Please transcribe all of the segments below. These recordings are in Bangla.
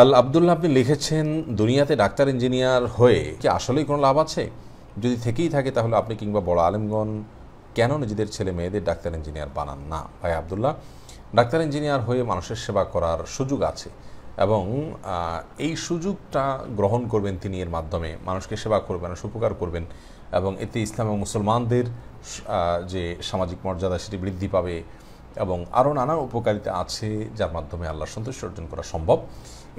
আল আবদুল্লাহ আপনি লিখেছেন দুনিয়াতে ডাক্তার ইঞ্জিনিয়ার হয়ে কি আসলেই কোনো লাভ আছে যদি থেকেই থাকে তাহলে আপনি কিংবা বড় আলেমগণ কেন নিজেদের ছেলে মেয়েদের ডাক্তার ইঞ্জিনিয়ার বানান না ভাই আবদুল্লাহ ডাক্তার ইঞ্জিনিয়ার হয়ে মানুষের সেবা করার সুযোগ আছে এবং এই সুযোগটা গ্রহণ করবেন তিনি এর মাধ্যমে মানুষকে সেবা করবেন সুপকার করবেন এবং এতে ইসলাম এবং মুসলমানদের যে সামাজিক মর্যাদা সেটি বৃদ্ধি পাবে এবং আরও নানা উপকারিতা আছে যার মাধ্যমে আল্লাহ সন্তুষ্ট অর্জন করা সম্ভব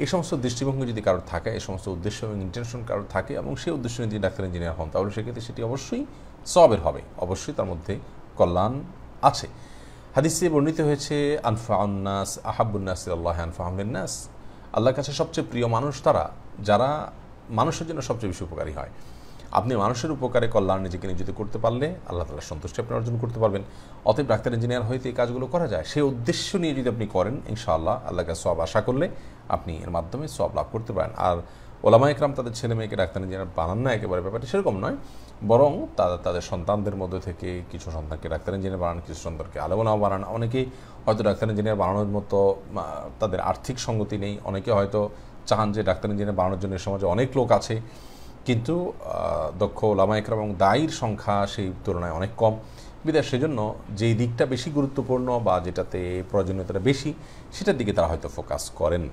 এই সমস্ত দৃষ্টিভঙ্গি যদি কারোর থাকে এই সমস্ত উদ্দেশ্য এবং ইন্টেনশন কারোর থাকে এবং সেই উদ্দেশ্য নিয়ে যদি ডাক্তার ইঞ্জিনিয়ার হন তাহলে সেক্ষেত্রে সেটি অবশ্যই সবের হবে অবশ্যই তার মধ্যে কল্যাণ আছে হাদিসে বর্ণিত হয়েছে আনফা আন্নাস আহাবুন্নাস আল্লাহ আনফা নাস আল্লাহর কাছে সবচেয়ে প্রিয় মানুষ তারা যারা মানুষের জন্য সবচেয়ে বেশি উপকারী হয় আপনি মানুষের উপকারে কল্যাণ নিজেকে নিয়োজিত করতে পারলে আল্লাহ তালা সন্তুষ্টি আপনি অর্জন করতে পারবেন অতএব ডাক্তার ইঞ্জিনিয়ার হইতে এই কাজগুলো করা যায় সেই উদ্দেশ্য নিয়ে যদি আপনি করেন ইনশাআল্লাহ আল্লাহকে সব আশা করলে আপনি এর মাধ্যমে সব লাভ করতে পারেন আর ওলামা ইকরাম তাদের ছেলে মেয়েকে ডাক্তার ইঞ্জিনিয়ার বানান না একেবারে ব্যাপারটি সেরকম নয় বরং তারা তাদের সন্তানদের মধ্যে থেকে কিছু সন্তানকে ডাক্তার ইঞ্জিনিয়ার বানান কিছু সন্তানকে আলোচনাও বানান অনেকেই হয়তো ডাক্তার ইঞ্জিনিয়ার বানানোর মতো তাদের আর্থিক সঙ্গতি নেই অনেকে হয়তো চান যে ডাক্তার ইঞ্জিনিয়ার বানানোর জন্য সমাজে অনেক লোক আছে কিন্তু দক্ষ লামায়করা এবং দায়ীর সংখ্যা সেই তুলনায় অনেক কম বিদায় সেজন্য যেই দিকটা বেশি গুরুত্বপূর্ণ বা যেটাতে প্রয়োজনীয়তাটা বেশি সেটার দিকে তারা হয়তো ফোকাস করেন